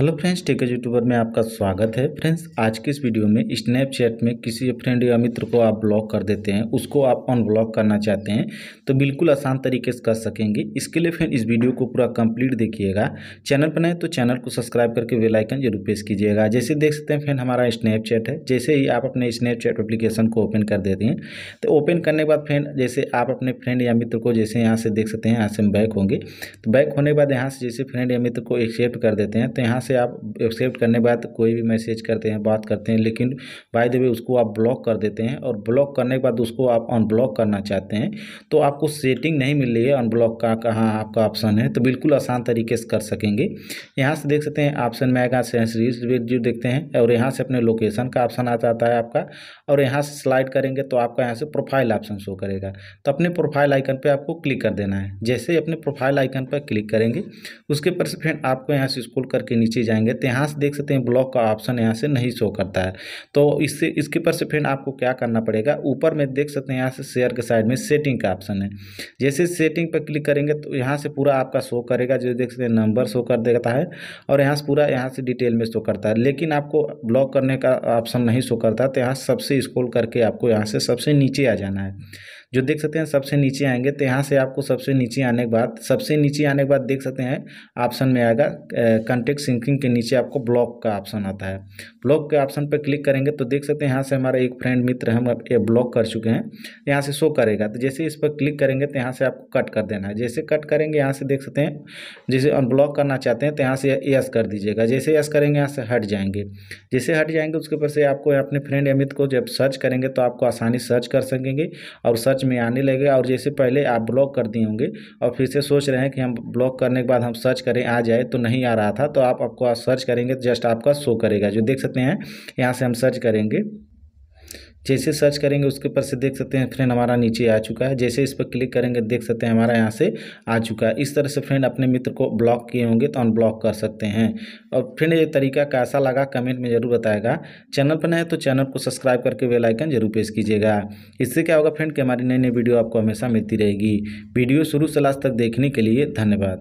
hello friends taker YouTuber में आपका स्वागत है फ्रेंड्स आज के इस वीडियो में स्नैपचैट में किसी फ्रेंड या मित्र को आप ब्लॉक कर देते हैं उसको आप अनब्लॉक करना चाहते हैं तो बिल्कुल आसान तरीके से कर सकेंगे इसके लिए फ्रेंड इस वीडियो को पूरा कंप्लीट देखिएगा चैनल पर नए तो चैनल को सब्सक्राइब करके वेलाइकन जरूर प्रेस कीजिएगा जैसे देख सकते हैं फ्रेंड हमारा स्नैपचैट है जैसे ही आप अपने स्नैपचैट एप्लीकेशन को ओपन कर देते हैं तो ओपन करने के बाद फ्रेंड जैसे आप अपने फ्रेंड या मित्र को जैसे यहाँ से देख सकते हैं यहाँ से हम बैक होंगे तो बैक होने के बाद यहाँ से जैसे फ्रेंड या मित्र को एक्सेप्ट कर देते हैं तो यहाँ से आप एक्सेप्ट करने के बाद कोई भी मैसेज करते हैं बात करते हैं लेकिन बाय द वे उसको आप ब्लॉक कर देते हैं और ब्लॉक करने के बाद उसको आप अनब्लॉक करना चाहते हैं तो आपको सेटिंग नहीं मिल रही है अनब्लॉक का कहाँ आपका ऑप्शन है तो बिल्कुल आसान तरीके से कर सकेंगे यहाँ से देख सकते हैं ऑप्शन में आएगा सेंसरीज जो देखते हैं और यहाँ से अपने लोकेशन का ऑप्शन आ जाता है आपका और यहाँ से स्लाइड करेंगे तो आपका यहाँ से प्रोफाइल ऑप्शन शो करेगा तो अपने प्रोफाइल आइकन पर आपको क्लिक कर देना है जैसे अपने प्रोफाइल आइकन पर क्लिक करेंगे उसके पर फिर आपको यहाँ से स्कूल करके नीचे नीचे जाएंगे तो यहाँ से देख सकते हैं ब्लॉक का ऑप्शन यहाँ से नहीं शो करता है तो इससे इसके पर से फ्रेंड आपको क्या करना पड़ेगा ऊपर में देख सकते हैं यहाँ से शेयर के साइड में सेटिंग का ऑप्शन है जैसे सेटिंग पर क्लिक करेंगे तो यहाँ से पूरा आपका शो करेगा जो देख सकते हैं नंबर शो कर देता है और यहाँ से पूरा यहाँ से डिटेल में शो करता है लेकिन आपको ब्लॉक करने का ऑप्शन नहीं शो करता तो यहाँ सबसे स्कोल करके आपको यहाँ से सबसे नीचे आ जाना है जो देख सकते हैं सबसे नीचे आएंगे तो यहाँ से आपको सबसे नीचे आने के बाद सबसे नीचे आने के बाद देख सकते हैं ऑप्शन में आएगा कॉन्टेक्ट सिंक लिंकिंग के नीचे आपको ब्लॉक का ऑप्शन आता है ब्लॉक के ऑप्शन पर क्लिक करेंगे तो देख सकते हैं यहाँ से हमारा एक फ्रेंड मित्र हम ये ब्लॉक कर चुके हैं यहाँ से शो करेगा तो जैसे इस पर क्लिक करेंगे तो यहाँ से आपको कट कर देना है जैसे कट करेंगे यहाँ से देख सकते हैं जैसे अनब्लॉक करना चाहते हैं तो यहाँ से यस कर दीजिएगा जैसे यस करेंगे यहाँ से हट जाएंगे जैसे हट जाएंगे उसके ऊपर से आपको अपने फ्रेंड या मित्र को जब सर्च करेंगे तो आपको आसानी सर्च कर सकेंगे और सर्च में आने लगे और जैसे पहले आप ब्लॉक कर दिए होंगे और फिर से सोच रहे हैं कि हम ब्लॉक करने के बाद हम सर्च करें आ जाए तो नहीं आ रहा था तो आप आपको आप सर्च करेंगे तो जस्ट आपका शो करेगा जो देख सकते हैं यहाँ से हम सर्च करेंगे जैसे सर्च करेंगे उसके ऊपर से देख सकते हैं फ्रेंड हमारा नीचे आ चुका है जैसे इस पर क्लिक करेंगे देख सकते हैं हमारा यहाँ से आ चुका है इस तरह से फ्रेंड अपने मित्र को ब्लॉक किए होंगे तो अनब्लॉक कर सकते हैं और फ्रेंड ये तरीका कैसा लगा कमेंट में ज़रूर बताएगा चैनल पर नए तो चैनल को सब्सक्राइब करके वेलाइकन जरूर प्रेस कीजिएगा इससे क्या होगा फ्रेंड कि हमारी नई नई वीडियो आपको हमेशा मिलती रहेगी वीडियो शुरू से लास्ट तक देखने के लिए धन्यवाद